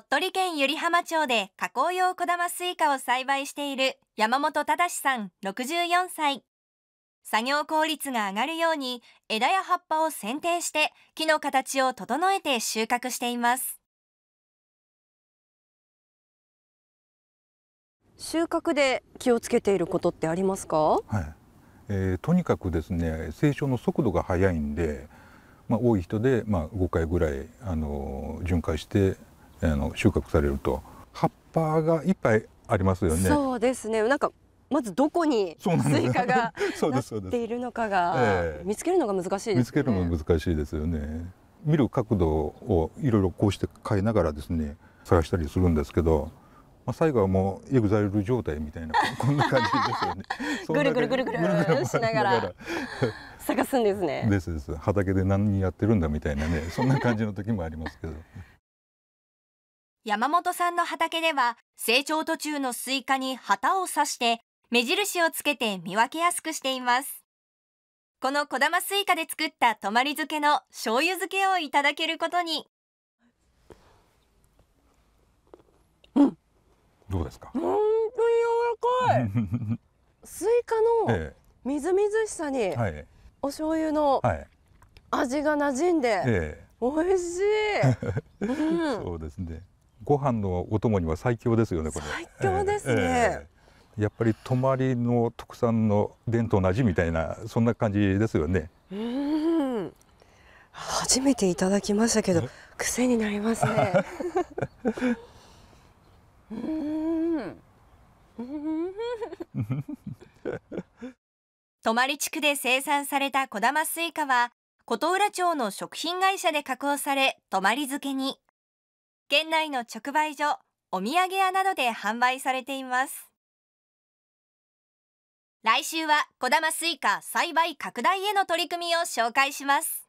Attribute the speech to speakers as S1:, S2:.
S1: 鳥取県湯梨浜町で加工用小玉スイカを栽培している山本忠さん64歳。作業効率が上がるように枝や葉っぱを剪定して木の形を整えて収穫しています。収穫で気をつけていることってありますか、はい、
S2: えー、とにかくですね成長の速度が速いんで、まあ、多い人で、まあ、5回ぐらい、あの巡回してあの収穫されると葉っぱがいっぱいありますよね。そ
S1: うですね。なんかまずどこにスイカが なっているのかが見つけるのが難しい、ねえー、見つけるの
S2: が難しいですよね。見る角度をいろいろこうして変えながらですね探したりするんですけど。まあ、最後はもうエグザイル状態みたいな こんな感じですよね。ぐるぐるぐるぐるしながら
S1: 探すんですね。
S2: ですです。畑で何やってるんだみたいなねそんな感じの時もありますけど。
S1: 山本さんの畑では成長途中のスイカに旗を刺して目印をつけて見分けやすくしていますこの小玉スイカで作った泊まり漬けの醤油漬けをいただけることに
S2: うんどうですか本
S1: 当に柔らかい スイカのみずみずしさにお醤油の味が馴染んで、ええ、美味しい、うん、
S2: そうですねご飯のお供には最強ですよねこれ最強ですね、えー、やっぱり泊まりの特産の伝統の味みたいなそんな感じですよね
S1: うん初めていただきましたけど癖になりますね うん泊地区で生産された小玉スイカは琴浦町の食品会社で加工され泊まり漬けに県内の直売所お土産屋などで販売されています来週は小玉スイカ栽培拡大への取り組みを紹介します